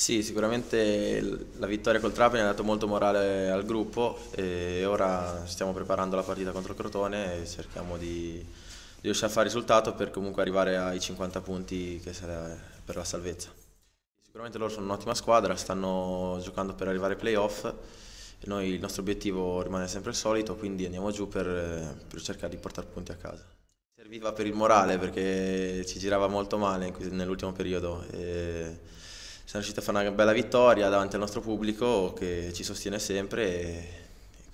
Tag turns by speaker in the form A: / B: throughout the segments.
A: Sì, sicuramente la vittoria col Trapani ha dato molto morale al gruppo e ora stiamo preparando la partita contro il Crotone e cerchiamo di, riuscire a fare risultato per comunque arrivare ai 50 punti che sarà per la salvezza. Sicuramente loro sono un'ottima squadra, stanno giocando per arrivare ai playoff e noi, il nostro obiettivo rimane sempre il solito, quindi andiamo giù per, per, cercare di portare punti a casa. Serviva per il morale perché ci girava molto male nell'ultimo periodo. E siamo riusciti a fare una bella vittoria davanti al nostro pubblico che ci sostiene sempre e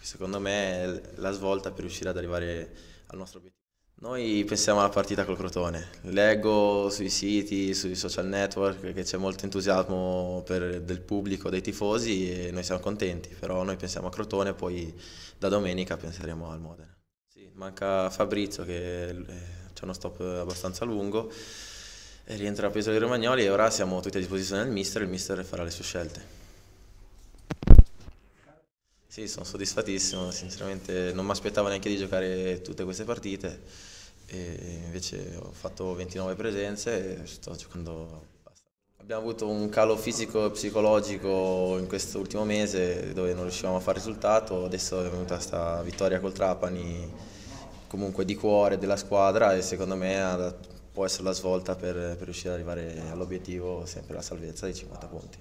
A: secondo me è la svolta per riuscire ad arrivare al nostro obiettivo. Noi pensiamo alla partita col Crotone, leggo sui siti, sui social network che c'è molto entusiasmo per, del pubblico, dei tifosi e noi siamo contenti, però noi pensiamo a Crotone e poi da domenica penseremo al Modena. Sì, manca Fabrizio che eh, c'è uno stop abbastanza lungo, eh, rientra la penisola dei Romagnoli e ora siamo tutti a disposizione del mister e il mister farà le sue scelte. Sì, sono soddisfatissimo, sinceramente non mi aspettavo neanche di giocare tutte queste partite, e invece ho fatto 29 presenze e sto giocando Abbiamo avuto un calo fisico e psicologico in quest'ultimo mese dove non riuscivamo a fare risultato, adesso è venuta questa vittoria col Trapani comunque di cuore della squadra e secondo me ha dato può essere la svolta per, per riuscire ad arrivare all'obiettivo, sempre la salvezza dei 50 punti.